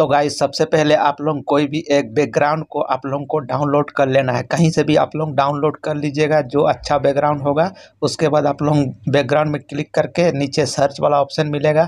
तो गाय सबसे पहले आप लोग कोई भी एक बैकग्राउंड को आप लोग को डाउनलोड कर लेना है कहीं से भी आप लोग डाउनलोड कर लीजिएगा जो अच्छा बैकग्राउंड होगा उसके बाद आप लोग बैकग्राउंड में क्लिक करके नीचे सर्च वाला ऑप्शन मिलेगा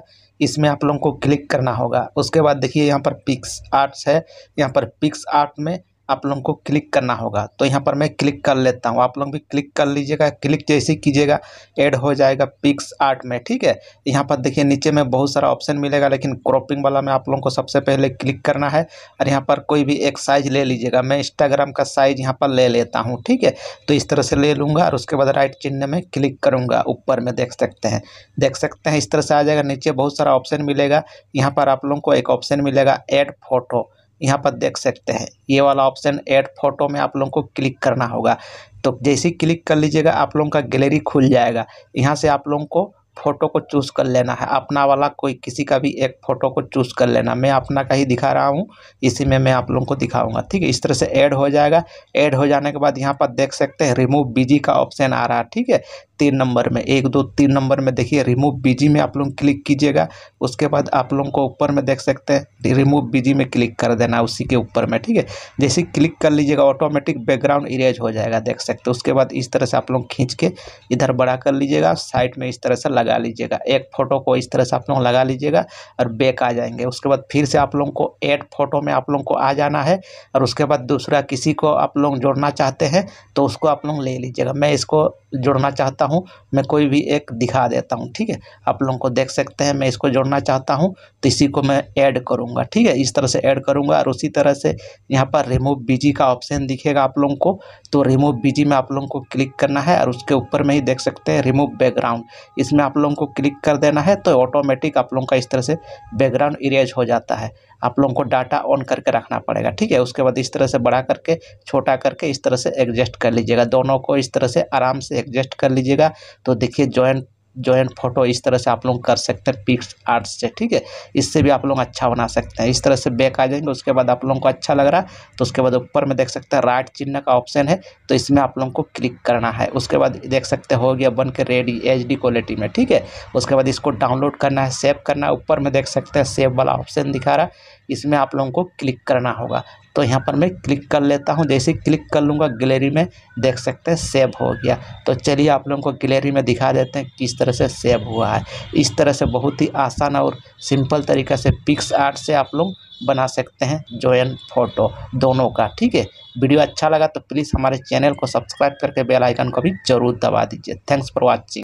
इसमें आप लोग को क्लिक करना होगा उसके बाद देखिए यहाँ पर पिक्स आर्ट्स है यहाँ पर पिक्स आर्ट में आप लोगों को क्लिक करना होगा तो यहाँ पर मैं क्लिक कर लेता हूँ आप लोग भी क्लिक कर लीजिएगा क्लिक जैसे कीजिएगा ऐड हो जाएगा पिक्स आर्ट में ठीक है यहाँ पर देखिए नीचे में बहुत सारा ऑप्शन मिलेगा लेकिन क्रॉपिंग वाला में आप लोगों को सबसे पहले क्लिक करना है और यहाँ पर कोई भी एक साइज ले लीजिएगा मैं इंस्टाग्राम का साइज यहाँ पर ले लेता हूँ ठीक है तो इस तरह से ले लूँगा और उसके बाद राइट चिन्ह में क्लिक करूँगा ऊपर में देख सकते हैं देख सकते हैं इस तरह से आ जाएगा नीचे बहुत सारा ऑप्शन मिलेगा यहाँ पर आप लोगों को एक ऑप्शन मिलेगा एड फोटो यहाँ पर देख सकते हैं ये वाला ऑप्शन ऐड फोटो में आप लोगों को क्लिक करना होगा तो जैसे ही क्लिक कर लीजिएगा आप लोगों का गैलरी खुल जाएगा यहाँ से आप लोगों को फ़ोटो को चूज़ कर लेना है अपना वाला कोई किसी का भी एक फ़ोटो को चूज़ कर लेना मैं अपना का ही दिखा रहा हूँ इसी में मैं आप लोगों को दिखाऊंगा ठीक है इस तरह से ऐड हो जाएगा ऐड हो जाने के बाद यहाँ पर देख सकते हैं रिमूव बीजी का ऑप्शन आ रहा है ठीक है तीन नंबर में एक दो तीन नंबर में देखिए रिमूव बीजी में आप लोग क्लिक कीजिएगा उसके बाद आप लोगों को ऊपर में देख सकते हैं रिमूव बीजी में क्लिक कर देना उसी के ऊपर में ठीक है जैसे क्लिक कर लीजिएगा ऑटोमेटिक बैकग्राउंड इरेज हो जाएगा देख सकते हैं उसके बाद इस तरह से आप लोग खींच के इधर बड़ा कर लीजिएगा साइड में इस तरह से लगा लीजिएगा एक फ़ोटो को इस तरह से आप लोग लगा लीजिएगा और बैक आ जाएंगे उसके बाद फिर से आप लोग को एड फोटो में आप लोग को आ जाना है और उसके बाद दूसरा किसी को आप लोग जोड़ना चाहते हैं तो उसको आप लोग ले लीजिएगा मैं इसको जोड़ना चाहता हूँ हूँ मैं कोई भी एक दिखा देता हूँ ठीक है आप लोगों को देख सकते हैं मैं इसको जोड़ना चाहता हूँ तो इसी को मैं ऐड करूँगा ठीक है इस तरह से ऐड करूँगा और उसी तरह से यहाँ पर रिमूव बीजी का ऑप्शन दिखेगा आप लोगों को तो रिमूव बीजी में आप लोगों को क्लिक करना है और उसके ऊपर में ही देख सकते हैं रिमूव बैकग्राउंड इसमें आप लोगों को क्लिक कर देना है तो ऑटोमेटिक आप लोगों का इस तरह से बैकग्राउंड इरेज हो जाता है आप लोगों को डाटा ऑन करके रखना पड़ेगा ठीक है उसके बाद इस तरह से बड़ा करके छोटा करके इस तरह से एडजस्ट कर लीजिएगा दोनों को इस तरह से आराम से एडजस्ट कर लीजिएगा तो देखिए जॉइंट जॉइंट फोटो इस तरह से आप लोग कर सकते हैं पिक्स आर्ट से ठीक है इससे भी आप लोग अच्छा बना सकते हैं इस तरह से बैक आ जाएंगे उसके बाद आप लोगों को अच्छा लग रहा है तो उसके बाद ऊपर में देख सकते हैं राइट चिन्ह का ऑप्शन है तो इसमें आप लोगों को क्लिक करना है उसके बाद देख सकते हो गया बन के रेडी एच क्वालिटी में ठीक है उसके बाद इसको डाउनलोड करना है सेव करना है ऊपर में देख सकते हैं सेव वाला ऑप्शन दिखा रहा है इसमें आप लोगों को क्लिक करना होगा तो यहाँ पर मैं क्लिक कर लेता हूँ जैसे क्लिक कर लूँगा गैलरी में देख सकते हैं सेव हो गया तो चलिए आप लोगों को गैलरी में दिखा देते हैं किस तरह से सेव हुआ है इस तरह से बहुत ही आसान और सिंपल तरीका से पिक्स आर्ट से आप लोग बना सकते हैं जॉइन फोटो दोनों का ठीक है वीडियो अच्छा लगा तो प्लीज़ हमारे चैनल को सब्सक्राइब करके बेलाइकन को भी जरूर दबा दीजिए थैंक्स फॉर वॉचिंग